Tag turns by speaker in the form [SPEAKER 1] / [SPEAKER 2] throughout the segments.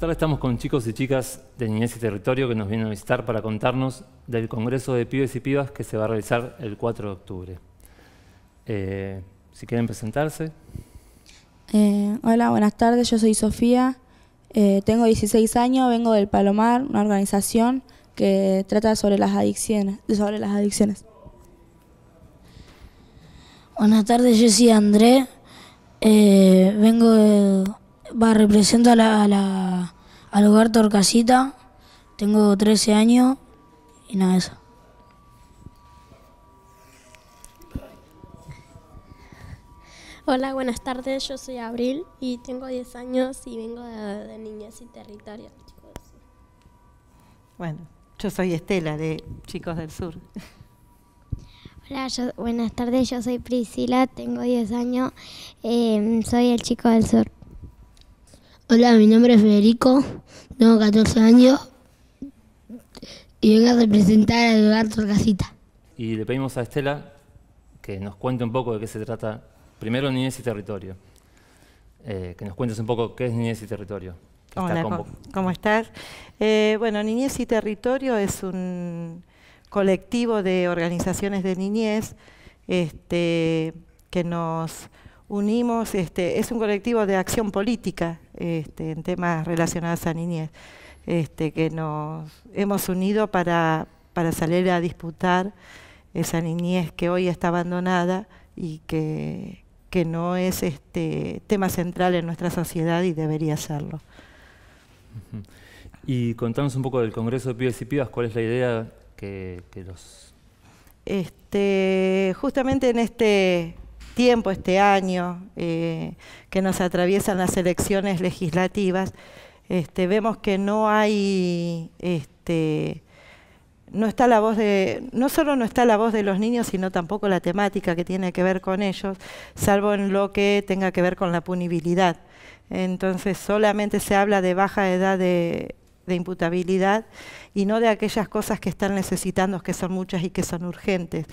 [SPEAKER 1] Buenas estamos con chicos y chicas de Niñez y Territorio que nos vienen a visitar para contarnos del Congreso de Pibes y Pibas que se va a realizar el 4 de octubre. Eh, si quieren presentarse.
[SPEAKER 2] Eh, hola, buenas tardes. Yo soy Sofía. Eh, tengo 16 años, vengo del Palomar, una organización que trata sobre las
[SPEAKER 3] adicciones. Sobre las adicciones. Buenas tardes, yo soy André. vengo de va, represento al hogar Torcasita, tengo 13 años y nada, eso. Hola, buenas tardes. Yo soy Abril y tengo 10 años y vengo de, niñas Niñez y Territorio. Chicos.
[SPEAKER 4] Bueno, yo soy Estela de Chicos del Sur.
[SPEAKER 3] Hola, buenas tardes. Yo soy Priscila, tengo 10 años, em, soy el Chico del Sur. Hola, mi nombre es Federico, tengo 14 años y vengo a representar a Eduardo Torcasita.
[SPEAKER 1] Y le pedimos a Estela que nos cuente un poco de qué se trata, primero Niñez y Territorio. Eh, que nos cuentes un poco qué es Niñez y Territorio. Hola,
[SPEAKER 4] ¿cómo estás? Eh, bueno, Niñez y Territorio es un colectivo de organizaciones de niñez este, que nos unimos, este, es un colectivo de acción política este, en temas relacionados a niñez, este, que nos hemos unido para, para salir a disputar esa niñez que hoy está abandonada y que, que no es este tema central en nuestra sociedad y debería serlo.
[SPEAKER 1] Y contamos un poco del Congreso de Pibes y Pibas, ¿cuál es la idea que, que los...
[SPEAKER 4] Este, justamente en este tiempo este año eh, que nos atraviesan las elecciones legislativas, este, vemos que no hay, este, no está la voz de, no solo no está la voz de los niños, sino tampoco la temática que tiene que ver con ellos, salvo en lo que tenga que ver con la punibilidad. Entonces solamente se habla de baja edad de, de imputabilidad y no de aquellas cosas que están necesitando, que son muchas y que son urgentes.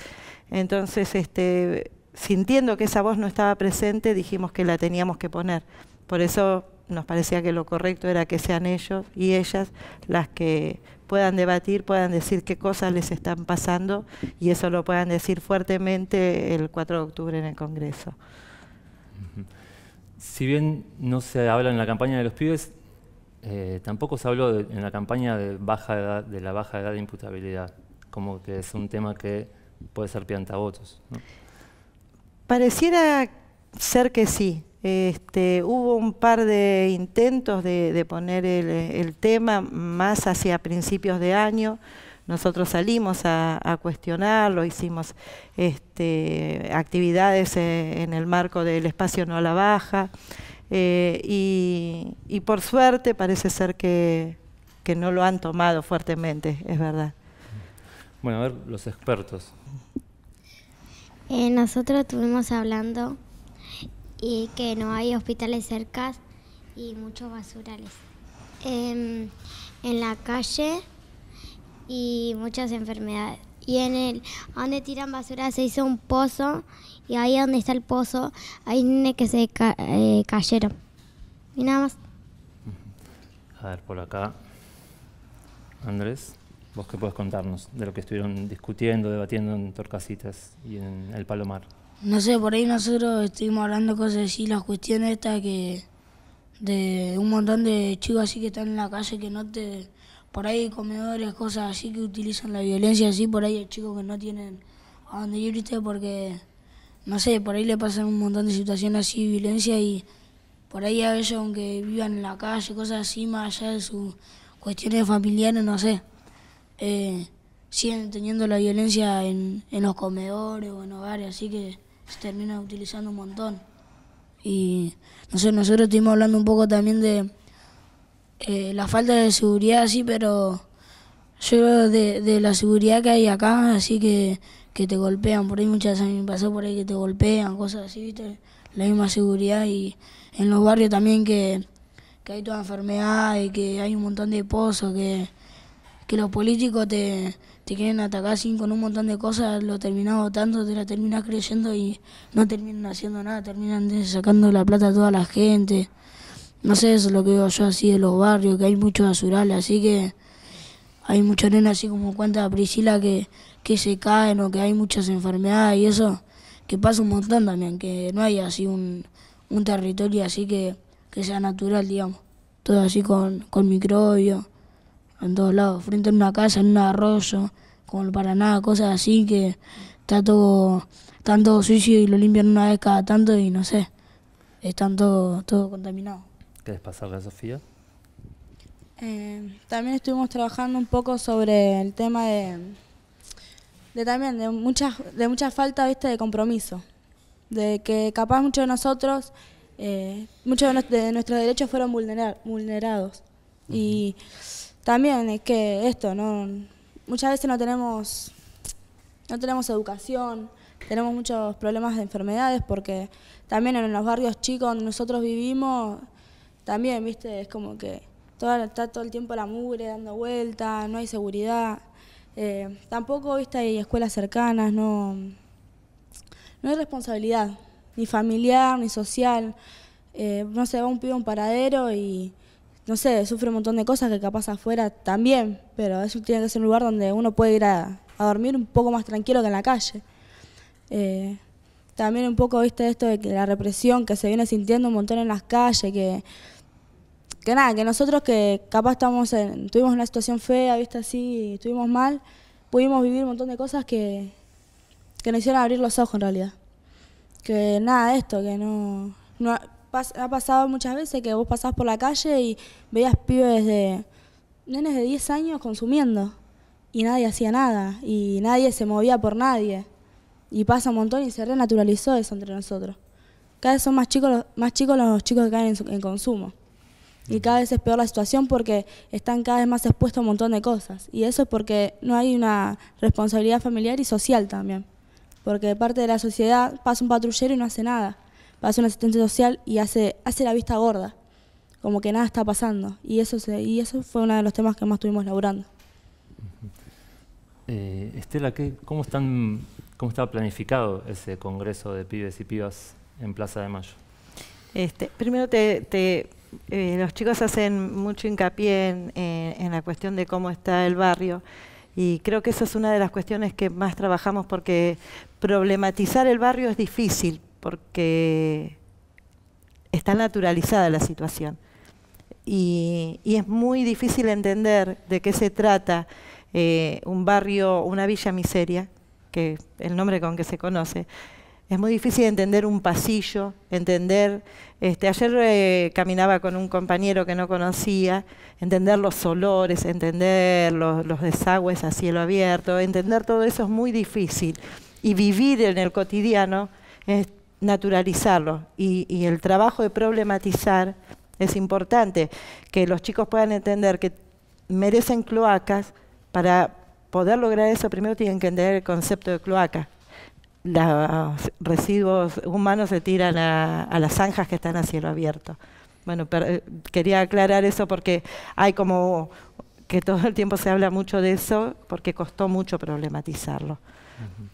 [SPEAKER 4] Entonces, este, sintiendo que esa voz no estaba presente, dijimos que la teníamos que poner. Por eso nos parecía que lo correcto era que sean ellos y ellas las que puedan debatir, puedan decir qué cosas les están pasando y eso lo puedan decir fuertemente el 4 de octubre en el Congreso.
[SPEAKER 1] Si bien no se habla en la campaña de los pibes, eh, tampoco se habló en la campaña de, baja de la baja edad de imputabilidad, como que es un tema que puede ser a ¿no?
[SPEAKER 4] Pareciera ser que sí. Este, hubo un par de intentos de, poner el, tema más hacia principios de año. Nosotros salimos a, cuestionarlo, hicimos este, actividades eh, en el marco del espacio No a la Baja. Eh, y, por suerte parece ser que no lo han tomado fuertemente, es verdad.
[SPEAKER 1] Bueno, a ver los expertos.
[SPEAKER 4] Eh,
[SPEAKER 3] nosotros estuvimos hablando y que no hay hospitales cercas y muchos basurales. Em, en la calle y muchas enfermedades. Y en el donde tiran basura se hizo un pozo y ahí donde está el pozo hay niños que se eh, cayeron. Y nada más.
[SPEAKER 1] A ver, por acá. Andrés. ¿Vos que podés contarnos de lo que estuvieron discutiendo, debatiendo en Torcasitas y en El Palomar?
[SPEAKER 3] No sé, por ahí nosotros estuvimos hablando cosas así, las cuestiones estas que de un montón de chicos así que están en la calle que no te... Por ahí comedores, cosas así que utilizan la violencia, así por ahí hay chicos que no tienen a donde ir, porque, no sé, por ahí le pasan un montón de situaciones así, violencia y por ahí a ellos aunque vivan en la calle, cosas así, más allá de sus cuestiones familiares, no sé eh, siguen teniendo la violencia en, los comedores o en hogares, así que se termina utilizando un montón. Y no sé, nosotros estuvimos hablando un poco también de eh, la falta de seguridad, sí, pero yo veo de, la seguridad que hay acá, así que, te golpean. Por ahí muchas veces me pasó por ahí que te golpean, cosas así, La misma seguridad y en los barrios también que, que hay toda enfermedad y que hay un montón de pozos que que los políticos te, quieren atacar sin con un montón de cosas, lo terminás votando, te la terminas creyendo y no terminan haciendo nada, terminan sacando la plata a toda la gente. No sé, eso es lo que veo yo así de los barrios, que hay mucho basurales, así que hay mucho nena así como cuenta Priscila que, que se caen o que hay muchas enfermedades y eso, que pasa un montón también, que no hay así un, un territorio así que, que sea natural, digamos, todo así con, con microbios en todos lados, frente a una casa, en un arroyo, como el nada, cosas así que está todo, tanto sucio y lo limpian una vez cada tanto y no sé, están todo, todo contaminado.
[SPEAKER 1] ¿Qué les pasa a Sofía?
[SPEAKER 3] Eh, también estuvimos trabajando un poco sobre el tema de,
[SPEAKER 2] de también de muchas de mucha falta viste de compromiso de que capaz muchos de nosotros eh, muchos de, nuestros derechos fueron vulnerados y también es que esto, no, muchas veces no tenemos, no tenemos educación, tenemos muchos problemas de enfermedades porque también en los barrios chicos donde nosotros vivimos, también, viste, es como que todo, está todo el tiempo la mugre dando vuelta, no hay seguridad. Eh, tampoco, viste, hay escuelas cercanas, no, no hay responsabilidad, ni familiar, ni social. Eh, no se va un pibe a un paradero y no sé, sufre un montón de cosas que capaz afuera también, pero eso tiene que ser un lugar donde uno puede ir a, dormir un poco más tranquilo que en la calle. Eh, también un poco, viste, esto de que la represión que se viene sintiendo un montón en las calles, que, nada, que nosotros que capaz estamos en, tuvimos una situación fea, viste, así, y estuvimos mal, pudimos vivir un montón de cosas que, nos hicieron abrir los ojos en realidad. Que nada, esto, que no ha pasado muchas veces que vos pasás por la calle y veías pibes de nenes de 10 años consumiendo y nadie hacía nada y nadie se movía por nadie. Y pasa un montón y se renaturalizó eso entre nosotros. Cada vez son más chicos los, más chicos los chicos que caen en, consumo. Y cada vez es peor la situación porque están cada vez más expuestos a un montón de cosas. Y eso es porque no hay una responsabilidad familiar y social también. Porque parte de la sociedad pasa un patrullero y no hace nada. Hace una asistencia social y hace, hace la vista gorda, como que nada está pasando. Y eso, y eso fue uno de los temas que más estuvimos laburando.
[SPEAKER 1] Eh, Estela, ¿qué, cómo, están, ¿cómo está planificado ese congreso de pibes y pibas en Plaza de Mayo?
[SPEAKER 4] Este, primero, te, eh, los chicos hacen mucho hincapié en, eh, en la cuestión de cómo está el barrio. Y creo que esa es una de las cuestiones que más trabajamos porque problematizar el barrio es difícil, porque está naturalizada la situación. Y, es muy difícil entender de qué se trata eh, un barrio, una villa miseria, que es el nombre con que se conoce, es muy difícil entender un pasillo, entender... Este, ayer eh, caminaba con un compañero que no conocía, entender los olores, entender los, desagües a cielo abierto, entender todo eso es muy difícil. Y vivir en el cotidiano naturalizarlo y, el trabajo de problematizar es importante, que los chicos puedan entender que merecen cloacas para poder lograr eso, primero tienen que entender el concepto de cloaca. Los residuos humanos se tiran a, las zanjas que están a cielo abierto. Bueno, eh, quería aclarar eso porque hay como que todo el tiempo se habla mucho de eso porque costó mucho problematizarlo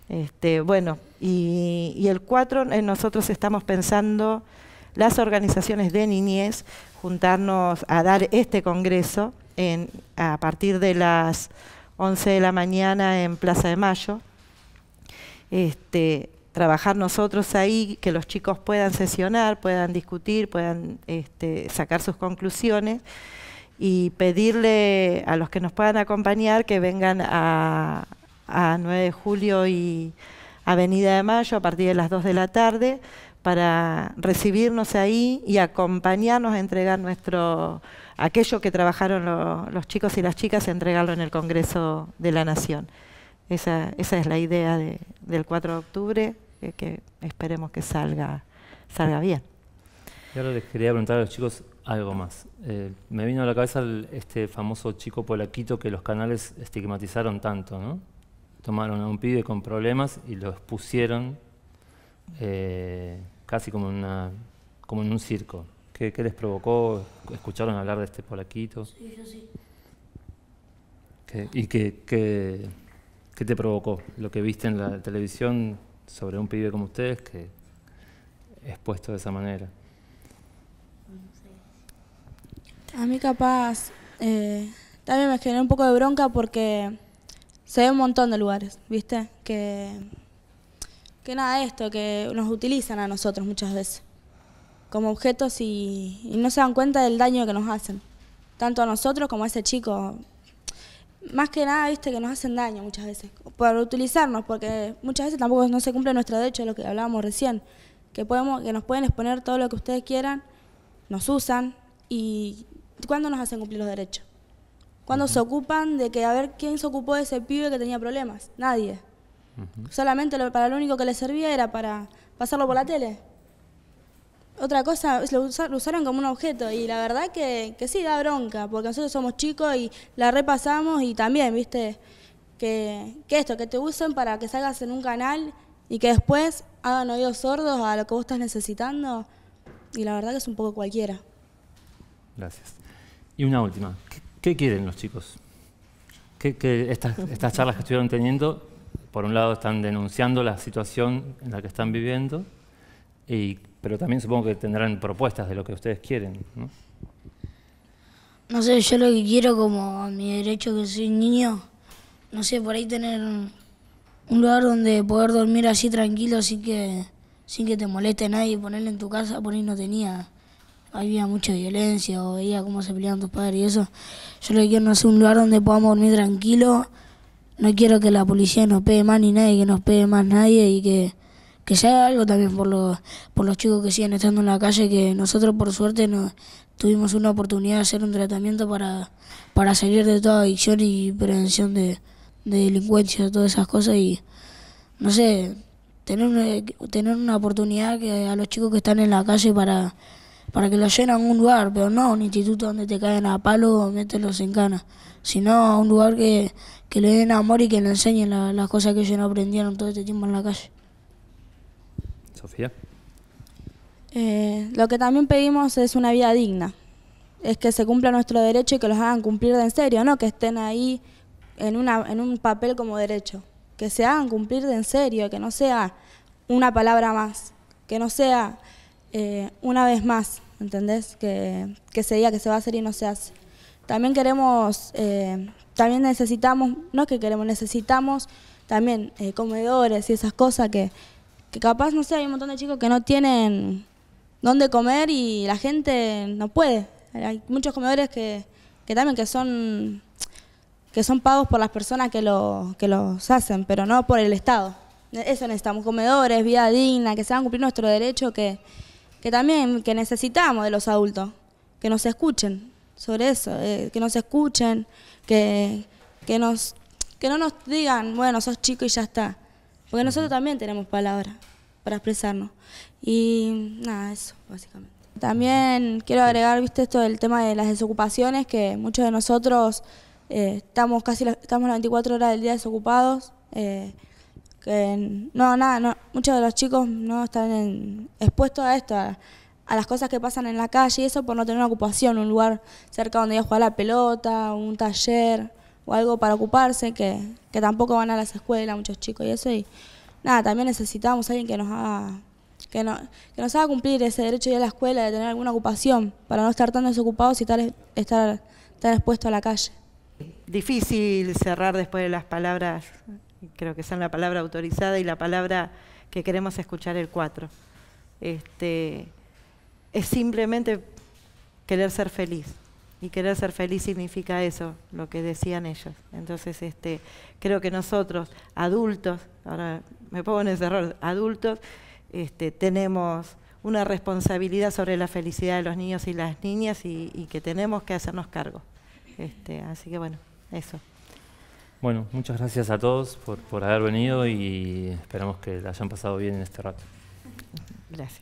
[SPEAKER 4] este, bueno, y, el 4 eh, nosotros estamos pensando las organizaciones de niñez juntarnos a dar este congreso a partir de las 11 de la mañana en Plaza de Mayo. Este, trabajar nosotros ahí, que los chicos puedan sesionar, puedan discutir, puedan este, sacar sus conclusiones y pedirle a los que nos puedan acompañar que vengan a, a 9 de julio y Avenida de Mayo a partir de las 2 de la tarde para recibirnos ahí y acompañarnos a entregar nuestro aquello que trabajaron los chicos y las chicas, entregarlo en el Congreso de la Nación. Esa, es la idea del 4 de octubre, que, esperemos que salga, salga bien.
[SPEAKER 1] Y ahora les quería preguntar a los chicos algo más. Eh, me vino a la cabeza este famoso chico polaquito que los canales estigmatizaron tanto, ¿no? tomaron a un pibe con problemas y lo expusieron eh, casi como, una, como en un circo. ¿Qué, les provocó? ¿Escucharon hablar de este polaquito?
[SPEAKER 3] Sí, yo sí.
[SPEAKER 1] ¿Y qué, qué, te provocó? ¿Lo que viste en la televisión sobre un pibe como ustedes que expuesto de esa manera?
[SPEAKER 2] A mí capaz, eh, también me generó un poco de bronca porque se ve un montón de lugares, ¿viste? Que, que nada, esto, que nos utilizan a nosotros muchas veces como objetos y, no se dan cuenta del daño que nos hacen, tanto a nosotros como a ese chico. Más que nada, viste, que nos hacen daño muchas veces, por utilizarnos, porque muchas veces tampoco no se cumple nuestro derecho, de lo que hablábamos recién, que, podemos, que nos pueden exponer todo lo que ustedes quieran, nos usan y ¿cuándo nos hacen cumplir los derechos? Cuando se ocupan de que a ver quién se ocupó de ese pibe que tenía problemas. Nadie. Solamente para lo único que le servía era para pasarlo por la tele. Otra cosa, lo, usaron como un objeto y la verdad que, que, sí da bronca, porque nosotros somos chicos y la repasamos y también, viste, que, que esto, que te usen para que salgas en un canal y que después hagan oídos sordos a lo que vos estás necesitando y la verdad que es un poco cualquiera.
[SPEAKER 1] Gracias. Y una última, ¿Qué quieren los chicos? Que, estas, charlas que estuvieron teniendo, por un lado están denunciando la situación en la que están viviendo, y, pero también supongo que tendrán propuestas de lo que ustedes quieren. ¿no?
[SPEAKER 4] no
[SPEAKER 3] sé, yo lo que quiero como a mi derecho que soy niño, no sé, por ahí tener un lugar donde poder dormir así tranquilo, así que sin que te moleste nadie, ponerle en tu casa, por ahí no tenía había mucha violencia o veía cómo se peleaban tus padres y eso. Yo lo quiero no es un lugar donde podamos dormir tranquilo. No quiero que la policía nos pegue más ni nadie, que nos pegue más nadie y que, que se haga algo también por los, por los chicos que siguen estando en la calle, que nosotros por suerte no, tuvimos una oportunidad de hacer un tratamiento para, para salir de toda adicción y prevención de, de delincuencia, todas esas cosas y no sé, tener, tener una oportunidad que a los chicos que están en la calle para para que lo llenan un lugar, pero no un instituto donde te caen a palo o los en cana, sino a un lugar que, le den amor y que le enseñen las cosas que ellos no aprendieron todo este tiempo en la calle.
[SPEAKER 1] Sofía.
[SPEAKER 2] Eh, lo que también pedimos es una vida digna, es que se cumpla nuestro derecho y que los hagan cumplir de en serio, no que estén ahí en, una, en un papel como derecho, que se hagan cumplir de en serio, que no sea una palabra más, que no sea eh, una vez más, ¿entendés? Que, que, se diga que se va a hacer y no se hace. También queremos, eh, también necesitamos, no es que queremos, necesitamos también eh, comedores y esas cosas que, que capaz, no sé, hay un montón de chicos que no tienen dónde comer y la gente no puede. Hay muchos comedores que, también que son que son pagos por las personas que, lo, que los hacen, pero no por el Estado. Eso necesitamos, comedores, vida digna, que se van a cumplir nuestro derecho, que, que también que necesitamos de los adultos, que nos escuchen sobre eso, eh, que nos escuchen, que, nos, que no nos digan, bueno, sos chico y ya está, porque nosotros también tenemos palabras para expresarnos. Y nada, eso básicamente. También quiero agregar, viste, esto del tema de las desocupaciones, que muchos de nosotros eh, estamos casi estamos las 24 horas del día desocupados. Eh, que no, nada, muchos de los chicos no están expuestos a esto, a, las cosas que pasan en la calle y eso por no tener una ocupación, un lugar cerca donde ya a jugar la pelota, un taller o algo para ocuparse, que, que tampoco van a las escuelas muchos chicos y eso. Y nada, también necesitamos a alguien que nos haga... Que, nos haga cumplir ese derecho de ir a la escuela, de tener alguna ocupación, para no estar tan desocupados y tal estar, estar expuesto a la calle.
[SPEAKER 4] Difícil cerrar después de las palabras creo que es la palabra autorizada y la palabra que queremos escuchar el 4. Este, es simplemente querer ser feliz. Y querer ser feliz significa eso, lo que decían ellos. Entonces, este, creo que nosotros, adultos, ahora me pongo en ese error, adultos, este, tenemos una responsabilidad sobre la felicidad de los niños y las niñas y, que tenemos que hacernos cargo. Este, así que bueno, eso.
[SPEAKER 1] Bueno, muchas gracias a todos por, haber venido y esperamos que la hayan pasado bien en este rato.
[SPEAKER 4] Gracias.